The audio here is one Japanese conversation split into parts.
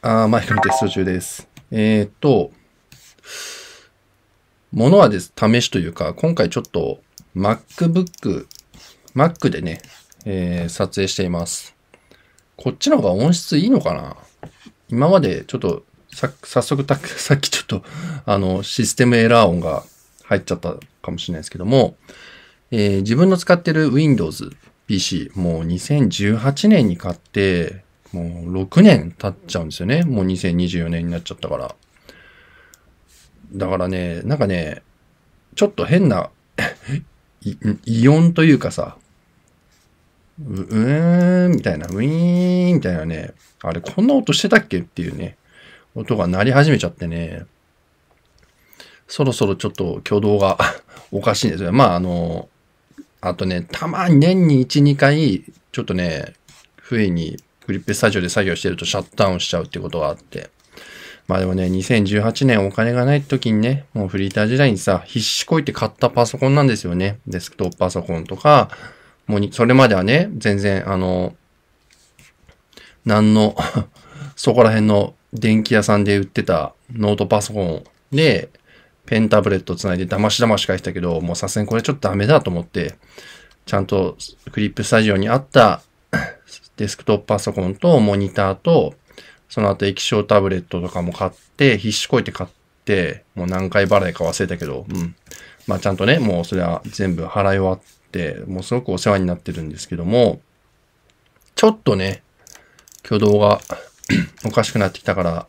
あー、マイクのテスト中です。えー、っと、ものはです、試しというか、今回ちょっと MacBook、Mac でね、えー、撮影しています。こっちの方が音質いいのかな今までちょっとさ、早速た、さっきちょっと、あの、システムエラー音が入っちゃったかもしれないですけども、えー、自分の使ってる Windows PC、もう2018年に買って、もう6年経っちゃうんですよね。もう2024年になっちゃったから。だからね、なんかね、ちょっと変な 異音というかさ、う、うーん、みたいな、ウィーン、みたいなね、あれ、こんな音してたっけっていうね、音が鳴り始めちゃってね、そろそろちょっと挙動が おかしいんですよ。まあ、あの、あとね、たまに年に1、2回、ちょっとね、不にフリップスタジオで作業してるとシャットダウンしちゃうってことがあって。まあでもね、2018年お金がない時にね、もうフリーター時代にさ、必死こいて買ったパソコンなんですよね。デスクトップパソコンとか、もうそれまではね、全然あの、何の そこら辺の電気屋さんで売ってたノートパソコンで、ペンタブレット繋いでだましだまし返したけど、もうさすがにこれちょっとダメだと思って、ちゃんとクリップスタジオにあったデスクトップパソコンとモニターと、その後液晶タブレットとかも買って、必死こいて買って、もう何回払いか忘れたけど、うん。まあちゃんとね、もうそれは全部払い終わって、もうすごくお世話になってるんですけども、ちょっとね、挙動が おかしくなってきたから、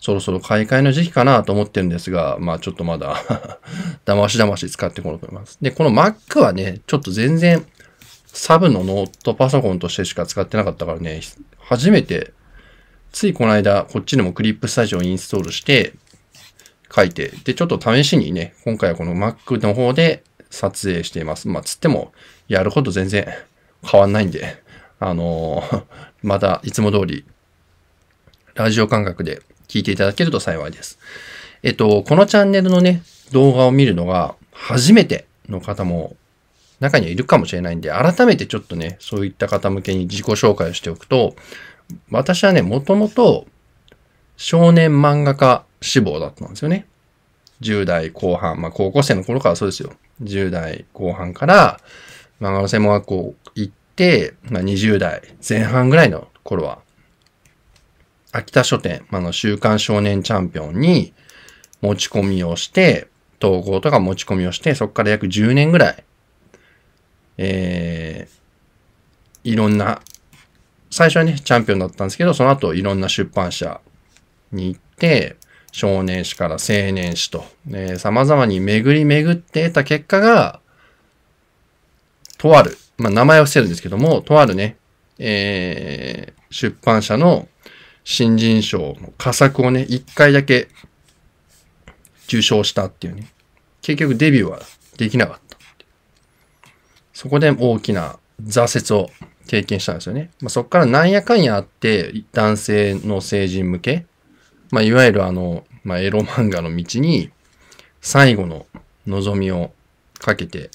そろそろ買い替えの時期かなと思ってるんですが、まあちょっとまだ 騙し騙し使ってこうと思います。で、この Mac はね、ちょっと全然サブのノートパソコンとしてしか使ってなかったからね、初めて、ついこの間、こっちにもクリップスタジオインストールして、書いて、で、ちょっと試しにね、今回はこの Mac の方で撮影しています。まあ、つっても、やること全然変わんないんで、あのー、またいつも通り、ラジオ感覚で聞いていただけると幸いです。えっと、このチャンネルのね、動画を見るのが初めての方も中にはいるかもしれないんで、改めてちょっとね、そういった方向けに自己紹介をしておくと、私はね、もともと少年漫画家志望だったんですよね。10代後半、まあ高校生の頃からそうですよ。10代後半から漫画の専門学校行って、まあ、20代前半ぐらいの頃は、秋田書店、あの、週刊少年チャンピオンに持ち込みをして、統合とか持ち込みをして、そこから約10年ぐらいえー、いろんな、最初はね、チャンピオンだったんですけど、その後いろんな出版社に行って、少年誌から青年誌と、えー、様々に巡り巡って得た結果が、とある、まあ、名前を伏せるんですけども、とあるね、えー、出版社の新人賞の佳作をね、一回だけ受賞したっていうね。結局デビューはできなかった。そこで大きな挫折を経験したんですよね。まあ、そこからなんやかんやあって、男性の成人向け、まあ、いわゆるあの、まあ、エロ漫画の道に最後の望みをかけて、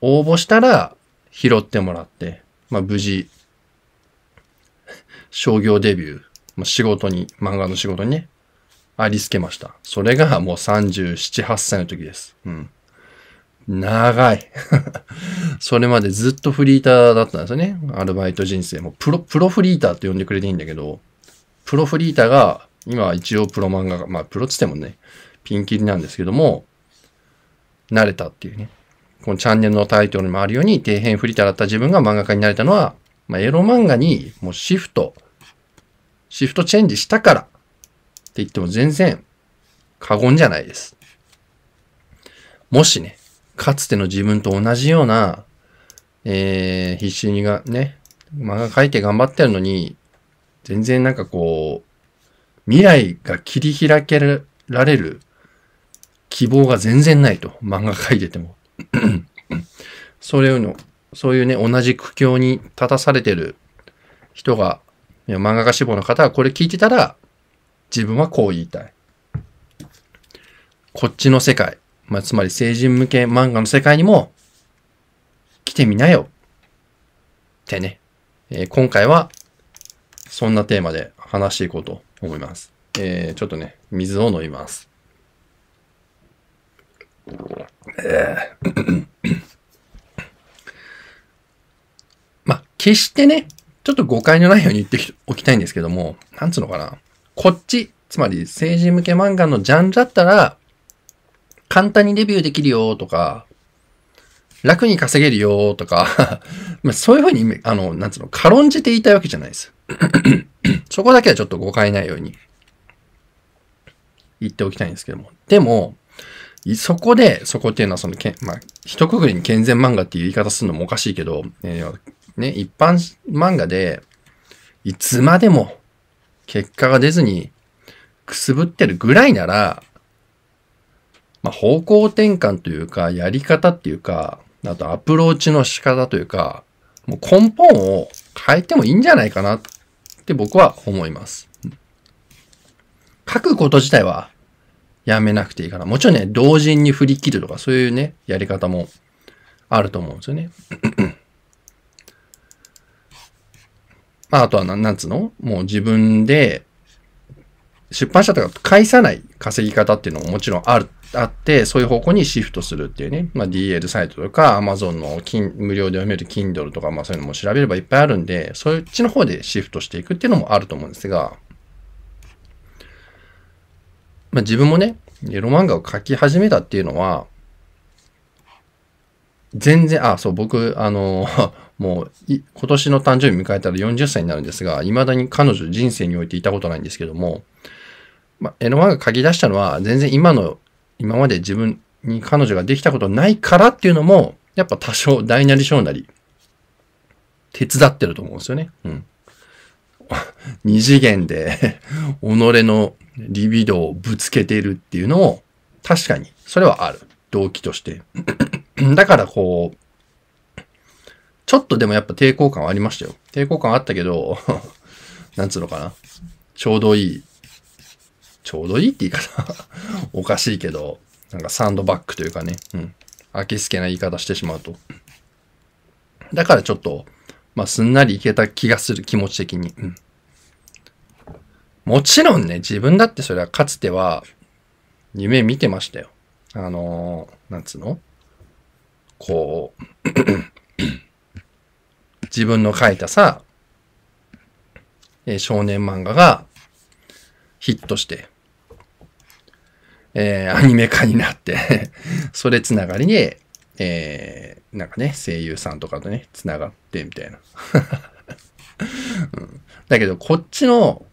応募したら拾ってもらって、まあ、無事、商業デビュー、まあ、仕事に、漫画の仕事にね、ありつけました。それがもう37、8歳の時です。うん。長い。それまでずっとフリーターだったんですよね。アルバイト人生も。プロ、プロフリーターって呼んでくれていいんだけど、プロフリーターが、今は一応プロ漫画が、まあプロっつってもね、ピンキリなんですけども、慣れたっていうね。このチャンネルのタイトルにもあるように、底辺フリーターだった自分が漫画家になれたのは、まあエロ漫画にもうシフト、シフトチェンジしたからって言っても全然過言じゃないです。もしね、かつての自分と同じような、えー、必死にがね、漫画描いて頑張ってるのに、全然なんかこう、未来が切り開けられる希望が全然ないと。漫画描いてても。それの、そういうね、同じ苦境に立たされてる人が、漫画家志望の方がこれ聞いてたら、自分はこう言いたい。こっちの世界。まあ、つまり成人向け漫画の世界にも来てみなよ。ってね。えー、今回はそんなテーマで話していこうと思います。えー、ちょっとね、水を飲みます。えーまあ、決してね、ちょっと誤解のないように言っておきたいんですけども、なんつうのかな。こっち、つまり成人向け漫画のジャンルだったら、簡単にデビューできるよとか、楽に稼げるよとか まあそういうふうに、あの、なんつうの、軽んじて言いたいわけじゃないです。そこだけはちょっと誤解ないように言っておきたいんですけども。でも、そこで、そこっていうのはそのけん、まあ、一括りに健全漫画っていう言い方するのもおかしいけど、えー、ね、一般漫画で、いつまでも結果が出ずにくすぶってるぐらいなら、まあ、方向転換というか、やり方っていうか、あとアプローチの仕方というか、もう根本を変えてもいいんじゃないかなって僕は思います。書くこと自体はやめなくていいかな。もちろんね、同人に振り切るとかそういうね、やり方もあると思うんですよね。まあ、あとはな、なんつうのもう自分で、出版社とか返さない稼ぎ方っていうのももちろんあるあって、そういう方向にシフトするっていうね、まあ、DL サイトとか、Amazon の無料で読める Kindle とか、まあ、そういうのも調べればいっぱいあるんで、そっちの方でシフトしていくっていうのもあると思うんですが、まあ、自分もね、エロ漫画を描き始めたっていうのは、全然、あ、そう、僕、あの、もう、今年の誕生日迎えたら40歳になるんですが、未だに彼女人生においていたことないんですけども、まあ、エロ漫画書き出したのは、全然今の今まで自分に彼女ができたことないからっていうのも、やっぱ多少大なり小なり、手伝ってると思うんですよね。うん。二次元で己のリビドをぶつけているっていうのを、確かに、それはある。動機として。だからこう、ちょっとでもやっぱ抵抗感はありましたよ。抵抗感あったけど なんつうのかな。ちょうどいいちょうどいいって言い方おかしいけど、なんかサンドバッグというかね、うん。秋すけな言い方してしまうと。だからちょっと、まあ、すんなりいけた気がする、気持ち的に。うん。もちろんね、自分だってそれはかつては、夢見てましたよ。あのー、なんつうのこう 自分の書いたさ、えー、少年漫画がヒットして、えー、アニメ化になって それつながりで、えー、なんかね、声優さんとかとね、つながってみたいな。うん、だけど、こっちの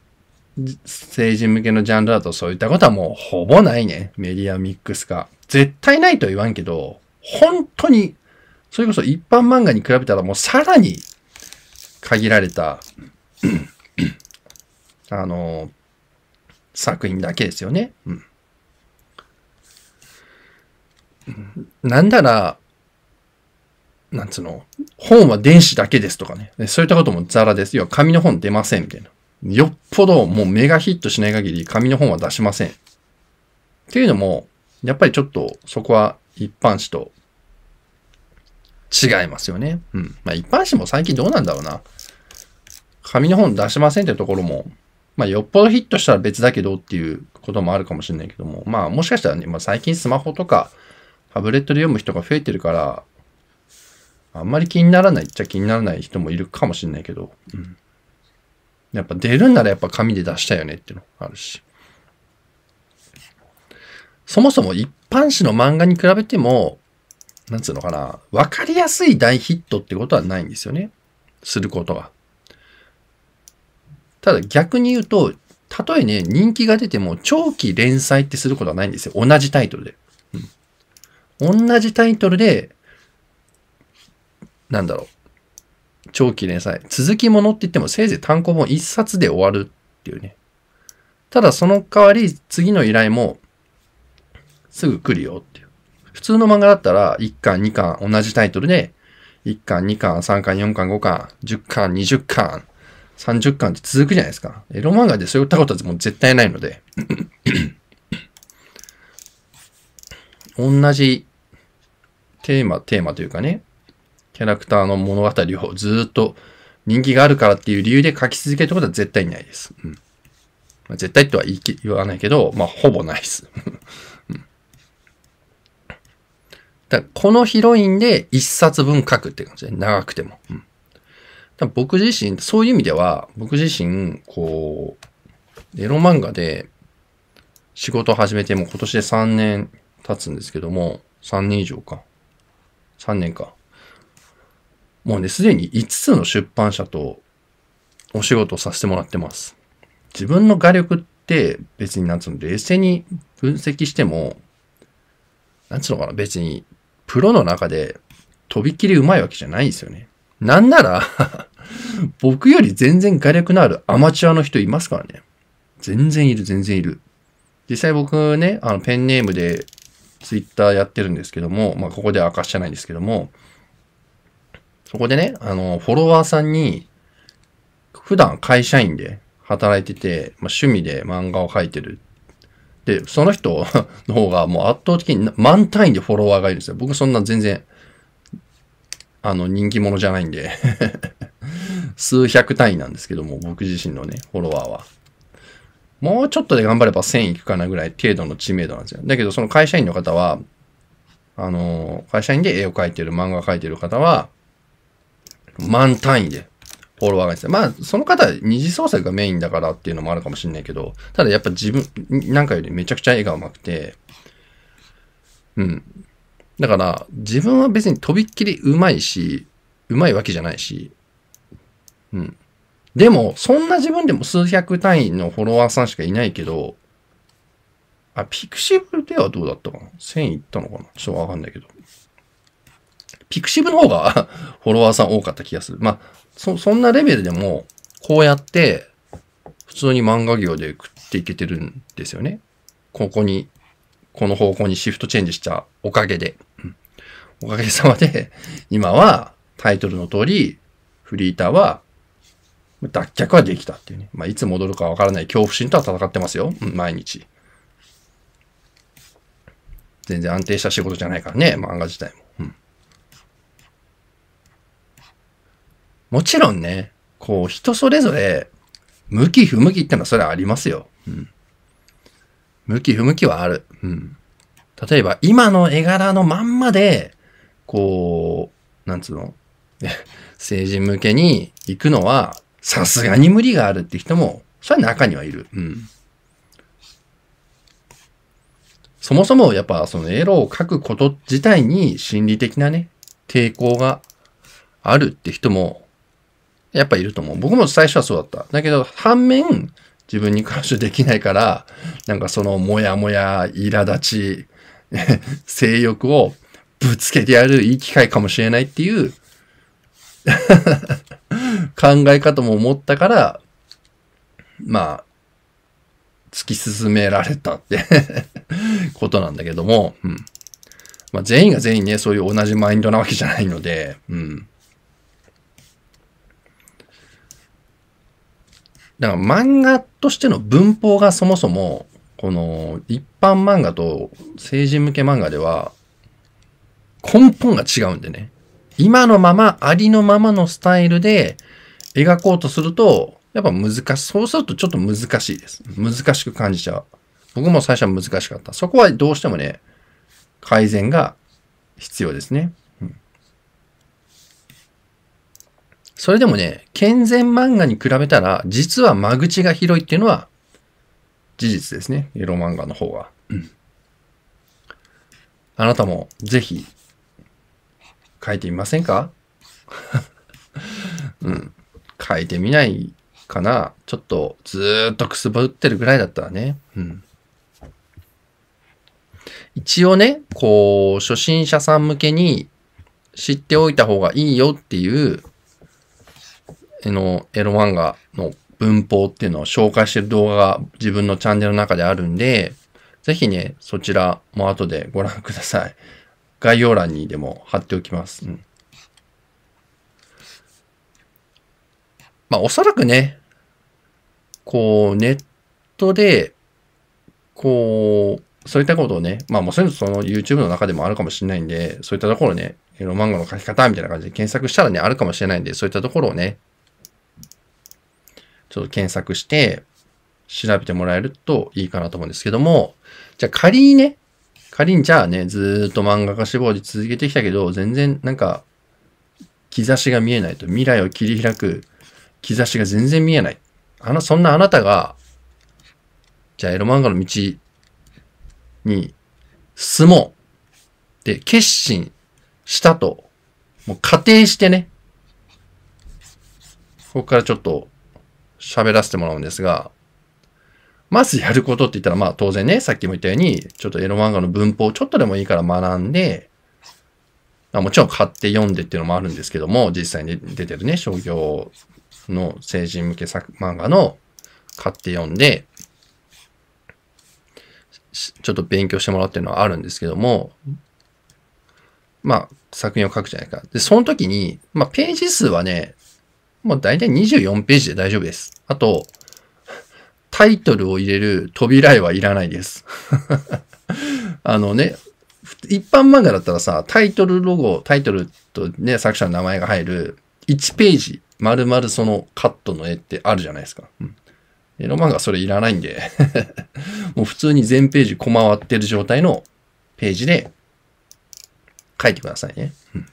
成人向けのジャンルだとそういったことはもうほぼないね。メディアミックス化。絶対ないと言わんけど、本当に、それこそ一般漫画に比べたらもうさらに限られた あのー、作品だけですよね。うん。なんなら、なんつうの、本は電子だけですとかね。そういったこともザラです。要は紙の本出ませんみたいな。よっぽどもうメガヒットしない限り紙の本は出しません。っていうのも、やっぱりちょっとそこは一般紙と違いますよね。うん。まあ一般紙も最近どうなんだろうな。紙の本出しませんってところも、まあよっぽどヒットしたら別だけどっていうこともあるかもしれないけども、まあもしかしたらね、まあ最近スマホとか、タブレットで読む人が増えてるから、あんまり気にならないっちゃ気にならない人もいるかもしんないけど、うん。やっぱ出るんならやっぱ紙で出したいよねっていうのあるし。そもそも一般紙の漫画に比べても、なんつうのかな、わかりやすい大ヒットってことはないんですよね。することが。ただ逆に言うと、たとえね、人気が出ても長期連載ってすることはないんですよ。同じタイトルで。同じタイトルで、なんだろう、長期連載、続きものって言ってもせいぜい単行本1冊で終わるっていうね。ただその代わり次の依頼もすぐ来るよっていう。普通の漫画だったら1巻2巻同じタイトルで1巻2巻3巻4巻5巻10巻20巻30巻って続くじゃないですか。エロ漫画でそういったことはもう絶対ないので同じテーマ、テーマというかね、キャラクターの物語をずっと人気があるからっていう理由で書き続けるってことは絶対ないです。うん。まあ、絶対とは言い言わないけど、まあ、ほぼないです。だこのヒロインで一冊分書くって感じで、長くても。うん、だ僕自身、そういう意味では、僕自身、こう、エロ漫画で仕事を始めても今年で3年経つんですけども、3年以上か。3年か。もうね、すでに5つの出版社とお仕事をさせてもらってます。自分の画力って別になんつうの、冷静に分析しても、なんつうのかな、別にプロの中でとびきりうまいわけじゃないんですよね。なんなら 僕より全然画力のあるアマチュアの人いますからね。全然いる、全然いる。実際僕ね、あの、ペンネームでツイッターやってるんですけども、まあ、ここでは明かしてないんですけども、そこでね、あの、フォロワーさんに、普段会社員で働いてて、まあ、趣味で漫画を描いてる。で、その人 の方がもう圧倒的に満単位でフォロワーがいるんですよ。僕そんな全然、あの、人気者じゃないんで 数百単位なんですけども、僕自身のね、フォロワーは。もうちょっとで頑張れば1000いくかなぐらい程度の知名度なんですよ。だけどその会社員の方は、あの、会社員で絵を描いてる、漫画描いてる方は、満単位でフォロワーがいて、まあ、その方、二次創作がメインだからっていうのもあるかもしれないけど、ただやっぱ自分、なんかよりめちゃくちゃ絵が上手くて、うん。だから、自分は別にとびっきり上手いし、上手いわけじゃないし、うん。でも、そんな自分でも数百単位のフォロワーさんしかいないけど、あ、ピクシブではどうだったかな ?1000 いったのかなちょっとわかんないけど。ピクシブの方が フォロワーさん多かった気がする。まあ、そ、そんなレベルでも、こうやって、普通に漫画業で食っていけてるんですよね。ここに、この方向にシフトチェンジしたおかげで。おかげさまで、今はタイトルの通り、フリーターは脱却はできたっていうね。まあ、いつ戻るかわからない恐怖心とは戦ってますよ。毎日。全然安定した仕事じゃないからね、漫画自体も。うん。もちろんね、こう、人それぞれ、向き不向きってのはそれはありますよ。うん。向き不向きはある。うん。例えば、今の絵柄のまんまで、こう、なんつうの成人 向けに行くのは、さすがに無理があるって人も、それは中にはいる。うん。そもそもやっぱそのエロを書くこと自体に心理的なね、抵抗があるって人も、やっぱいると思う。僕も最初はそうだった。だけど、反面、自分に感謝できないから、なんかそのもやもや、苛立ち、性欲をぶつけてやるいい機会かもしれないっていう考え方も思ったから、まあ、突き進められたって ことなんだけども、うん。まあ、全員が全員ね、そういう同じマインドなわけじゃないので、うん。だから漫画としての文法がそもそも、この一般漫画と成人向け漫画では根本が違うんでね。今のまま、ありのままのスタイルで描こうとすると、やっぱ難しい。そうするとちょっと難しいです。難しく感じちゃう。僕も最初は難しかった。そこはどうしてもね、改善が必要ですね。うん、それでもね、健全漫画に比べたら、実は間口が広いっていうのは事実ですね。エロ漫画の方は。うん、あなたもぜひ書いてみませんか うん。書いてみないかな。ちょっとずっとくすぶってるぐらいだったらね。うん。一応ね、こう、初心者さん向けに知っておいた方がいいよっていう、あの、エロ漫画の文法っていうのを紹介してる動画が自分のチャンネルの中であるんで、ぜひね、そちらも後でご覧ください。概要欄にでも貼っておきます。うんまあおそらくね、こうネットで、こう、そういったことをね、まあもうそんのその YouTube の中でもあるかもしれないんで、そういったところね、エロ漫画の書き方みたいな感じで検索したらね、あるかもしれないんで、そういったところをね、ちょっと検索して、調べてもらえるといいかなと思うんですけども、じゃあ仮にね、仮にじゃあね、ずっと漫画家志望で続けてきたけど、全然なんか、兆しが見えないと、未来を切り開く兆しが全然見えない。あの、そんなあなたが、じゃあエロ漫画の道に進もうで、決心したと、もう仮定してね、ここからちょっと喋らせてもらうんですが、まずやることって言ったら、まあ当然ね、さっきも言ったように、ちょっとエロ漫画の文法をちょっとでもいいから学んで、まあ、もちろん買って読んでっていうのもあるんですけども、実際に出てるね、商業の成人向け作漫画の買って読んで、ちょっと勉強してもらってるのはあるんですけども、まあ、作品を書くじゃないか。で、その時に、まあ、ページ数はね、もう大体24ページで大丈夫です。あと、タイトルを入れる扉絵はいらないです。あのね、一般漫画だったらさ、タイトルロゴ、タイトルとね、作者の名前が入る1ページまるまるそのカットの絵ってあるじゃないですか。うん、エロ漫画それいらないんで もう普通に全ページ小わってる状態のページで書いてくださいね。うん、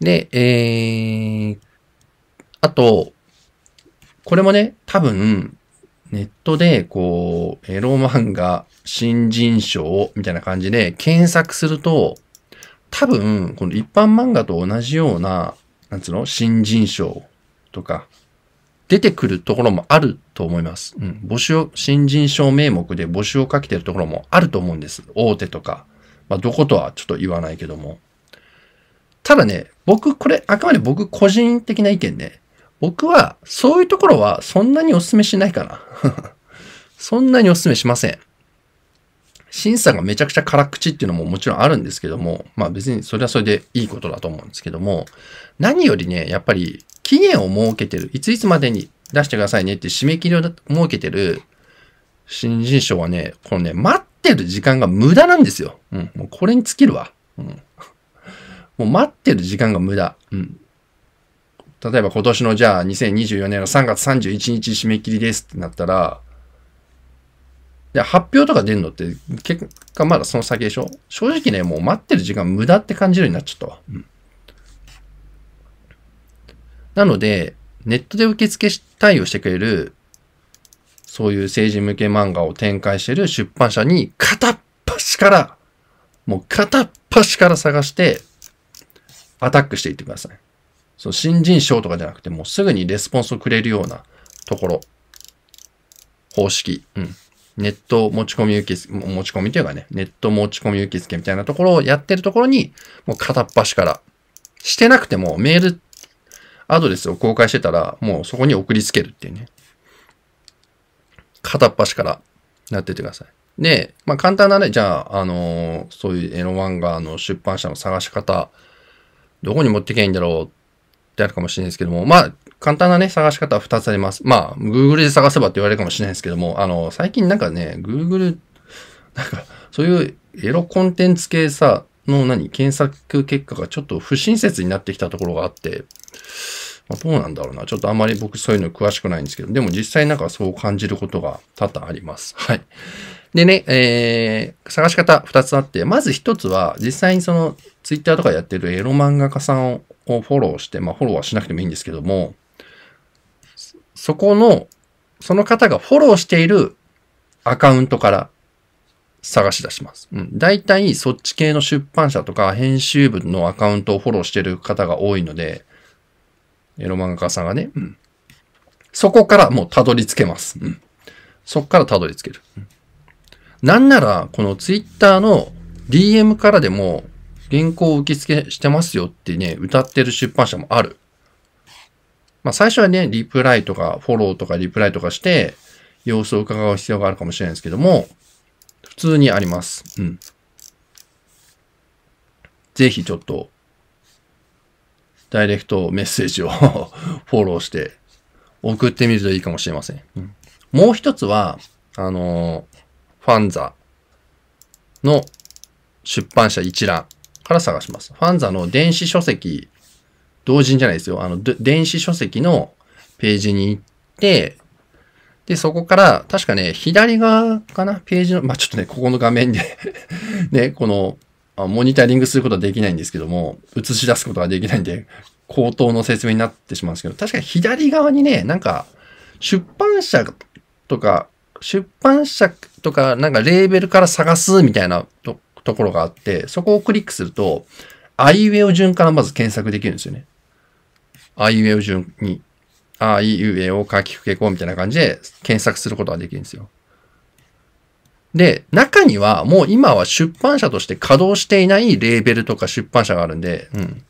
で、えー、あと、これもね、多分、ネットで、こう、エロ漫画、新人賞、みたいな感じで検索すると、多分、この一般漫画と同じようななんつうの新人賞とか、出てくるところもあると思います。うん。募集新人賞名目で募集をかけてるところもあると思うんです。大手とか。まあ、どことはちょっと言わないけども。ただね、僕、これ、あくまで僕個人的な意見ね。僕は、そういうところはそんなにお勧めしないかな。そんなにお勧めしません。審査がめちゃくちゃ辛口っていうのももちろんあるんですけども、まあ別にそれはそれでいいことだと思うんですけども、何よりね、やっぱり期限を設けてる、いついつまでに出してくださいねって締め切りを設けてる新人賞はね、このね、待ってる時間が無駄なんですよ。うん。もうこれに尽きるわ。うん。もう待ってる時間が無駄。うん。例えば今年のじゃあ2024年の3月31日締め切りですってなったら、で、発表とか出るのって、結果まだその先でしょ正直ね、もう待ってる時間無駄って感じるようになっちゃったわ。うん、なので、ネットで受付し対応してくれる、そういう政治向け漫画を展開してる出版社に、片っ端から、もう片っ端から探して、アタックしていってください。その新人賞とかじゃなくて、もうすぐにレスポンスをくれるようなところ。方式。うん。ネット持ち込み受付、持ち込みというかね、ネット持ち込み受付みたいなところをやってるところに、もう片っ端から、してなくてもメールアドレスを公開してたら、もうそこに送りつけるっていうね。片っ端からやっててください。で、まあ簡単なね、じゃあ、あのー、そういうエロ漫画の出版社の探し方、どこに持ってけばいいんだろうってあるかもしれないですけども、まあ簡単なね、探し方は2つあります。まあ、Google で探せばって言われるかもしれないですけども、あの、最近なんかね、Google、なんか、そういうエロコンテンツ系さ、の何、検索結果がちょっと不親切になってきたところがあって、まあ、どうなんだろうな。ちょっとあんまり僕そういうの詳しくないんですけど、でも実際なんかそう感じることが多々あります。はい。でね、えー、探し方2つあって、まず1つは、実際にその、Twitter とかやってるエロ漫画家さんをフォローして、まあフォローはしなくてもいいんですけども、そこの、その方がフォローしているアカウントから探し出します。うん。大体そっち系の出版社とか編集部のアカウントをフォローしている方が多いので、エロ漫画家さんがね、うん。そこからもうたどり着けます。うん。そこからたどり着ける。うん、なんなら、このツイッターの DM からでも原稿を受付してますよってね、歌ってる出版社もある。まあ最初はね、リプライとか、フォローとかリプライとかして、様子を伺う必要があるかもしれないですけども、普通にあります。うん。ぜひちょっと、ダイレクトメッセージを フォローして送ってみるといいかもしれません。うん、もう一つは、あのー、ファンザの出版社一覧から探します。ファンザの電子書籍同人じゃないですよ。あの、電子書籍のページに行って、で、そこから、確かね、左側かなページの、まあ、ちょっとね、ここの画面で ね、この、モニタリングすることはできないんですけども、映し出すことはできないんで、口頭の説明になってしまうんですけど、確かに左側にね、なんか、出版社とか、出版社とか、なんかレーベルから探すみたいなところがあって、そこをクリックすると、あいうえお順からまず検索できるんですよね。あいうえお順に、あいうえお書きくけこうみたいな感じで検索することができるんですよ。で、中にはもう今は出版社として稼働していないレーベルとか出版社があるんで、うん。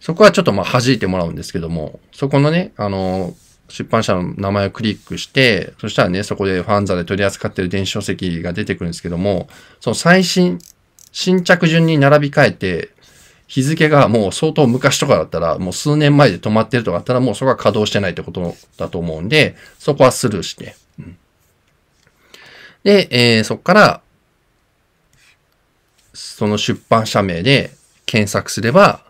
そこはちょっとまあ弾いてもらうんですけども、そこのね、あの、出版社の名前をクリックして、そしたらね、そこでファンザで取り扱ってる電子書籍が出てくるんですけども、その最新、新着順に並び替えて、日付がもう相当昔とかだったら、もう数年前で止まってるとかだったら、もうそこは稼働してないってことだと思うんで、そこはスルーして。うん、で、えー、そこから、その出版社名で検索すれば、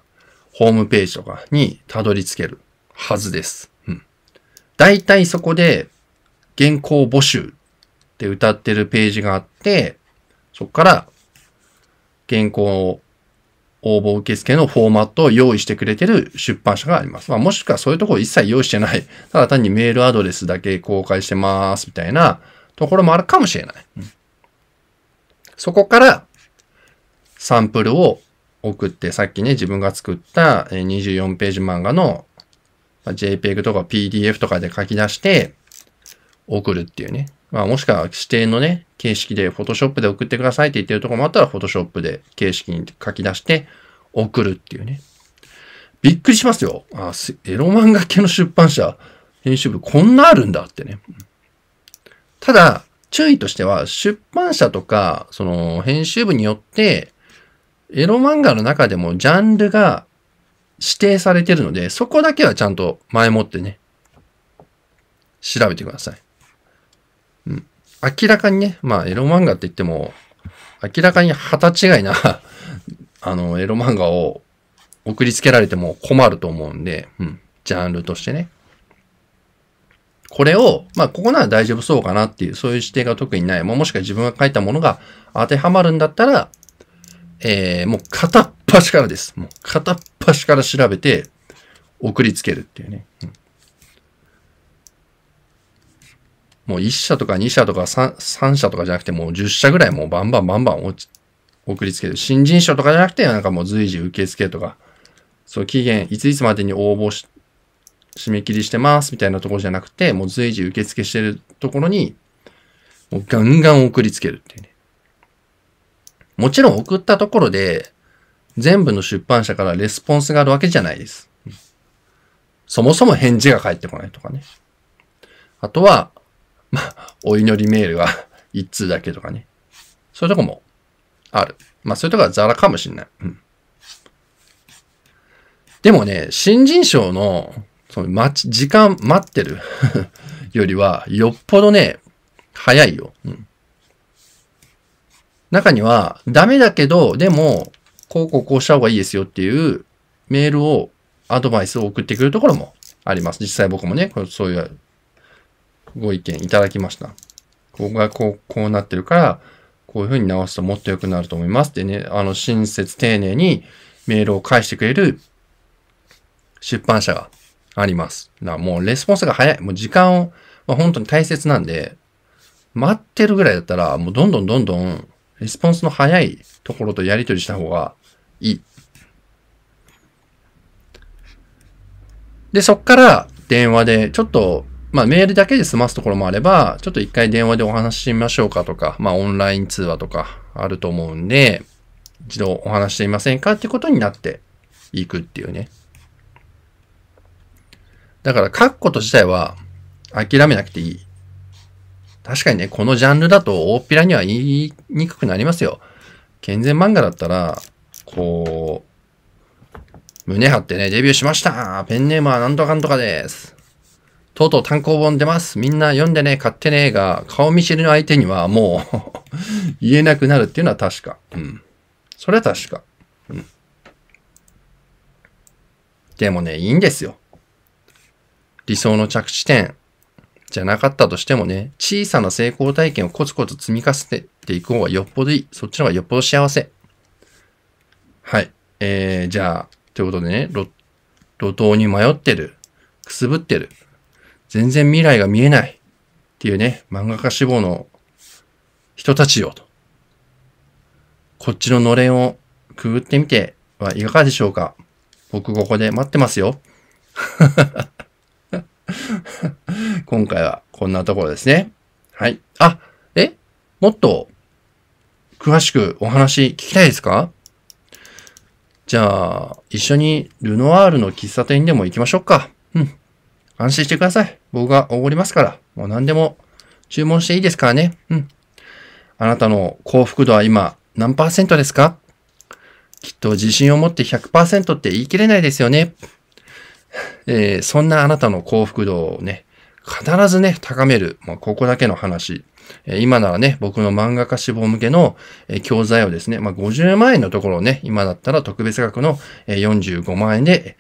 ホームページとかにたどり着けるはずです。うん。大体そこで、原稿募集って歌ってるページがあって、そこから原稿を応募受付のフォーマットを用意してくれてる出版社があります。まあ、もしくはそういうところ一切用意してない。ただ単にメールアドレスだけ公開してますみたいなところもあるかもしれない。うん、そこからサンプルを送って、さっきね、自分が作った24ページ漫画の JPEG とか PDF とかで書き出して送るっていうね。まあもしくは指定のね、形式で Photoshop で送ってくださいって言ってるとこもあったら Photoshop で形式に書き出して送るっていうね。びっくりしますよ。あエロ漫画系の出版社、編集部こんなあるんだってね。ただ、注意としては、出版社とか、その、編集部によって、エロ漫画の中でもジャンルが指定されてるので、そこだけはちゃんと前もってね、調べてください。明らかにね、まあエロ漫画って言っても、明らかに旗違いな あの、エロ漫画を送りつけられても困ると思うんで、うん、ジャンルとしてね。これを、まあ、ここなら大丈夫そうかなっていう、そういう指定が特にない。もしくは自分が書いたものが当てはまるんだったら、えー、もう片っ端からです。もう片っ端から調べて、送りつけるっていうね。うんもう1社とか2社とか 3, 3社とかじゃなくてもう10社ぐらいもうバンバンバンバン送りつける。新人賞とかじゃなくてなんかもう随時受付とか、そう期限、いついつまでに応募し、締め切りしてますみたいなところじゃなくて、もう随時受付してるところに、もうガンガン送りつけるっていうね。もちろん送ったところで、全部の出版社からレスポンスがあるわけじゃないです。そもそも返事が返ってこないとかね。あとは、まあ、お祈りメールは一通だけとかね。そういうとこもある。まあ、そういうとこはザラかもしんない。うん。でもね、新人賞の、その待ち、時間待ってる よりは、よっぽどね、早いよ。うん。中には、ダメだけど、でも、こうこうこうした方がいいですよっていうメールを、アドバイスを送ってくるところもあります。実際僕もね、そういうご意見いただきました。ここがこう、こうなってるから、こういうふうに直すともっと良くなると思いますってね、あの、親切丁寧にメールを返してくれる出版社があります。な、もうレスポンスが早い。もう時間を、まあ、本当に大切なんで、待ってるぐらいだったら、もうどんどんどんどん、レスポンスの早いところとやり取りした方がいい。で、そっから電話で、ちょっとまあ、メールだけで済ますところもあれば、ちょっと一回電話でお話ししてみましょうかとか、まあ、オンライン通話とかあると思うんで、一度お話してみませんかってことになっていくっていうね。だから、書くこと自体は諦めなくていい。確かにね、このジャンルだと大っぴらには言いにくくなりますよ。健全漫画だったら、こう、胸張ってね、デビューしましたペンネームはなんとかんとかですとうとう単行本出ます。みんな読んでね、買ってねが、顔見知りの相手にはもう 言えなくなるっていうのは確か。うん。それは確か。うん。でもね、いいんですよ。理想の着地点じゃなかったとしてもね、小さな成功体験をコツコツ積み重ねていく方がよっぽどいい。そっちの方がよっぽど幸せ。はい。えー、じゃあ、ということでね、路頭に迷ってる、くすぶってる、全然未来が見えないっていうね、漫画家志望の人たちよと。こっちののれんをくぐってみてはいかがでしょうか僕ここで待ってますよ。今回はこんなところですね。はい。あ、えもっと詳しくお話聞きたいですかじゃあ、一緒にルノワールの喫茶店でも行きましょうか。安心してください。僕がおごりますから、もう何でも注文していいですからね。うん。あなたの幸福度は今何パーセントですかきっと自信を持って100%って言い切れないですよね。えー、そんなあなたの幸福度をね、必ずね、高める。まあ、ここだけの話。え今ならね、僕の漫画家志望向けの、え教材をですね、まあ、50万円のところをね、今だったら特別額の、え45万円で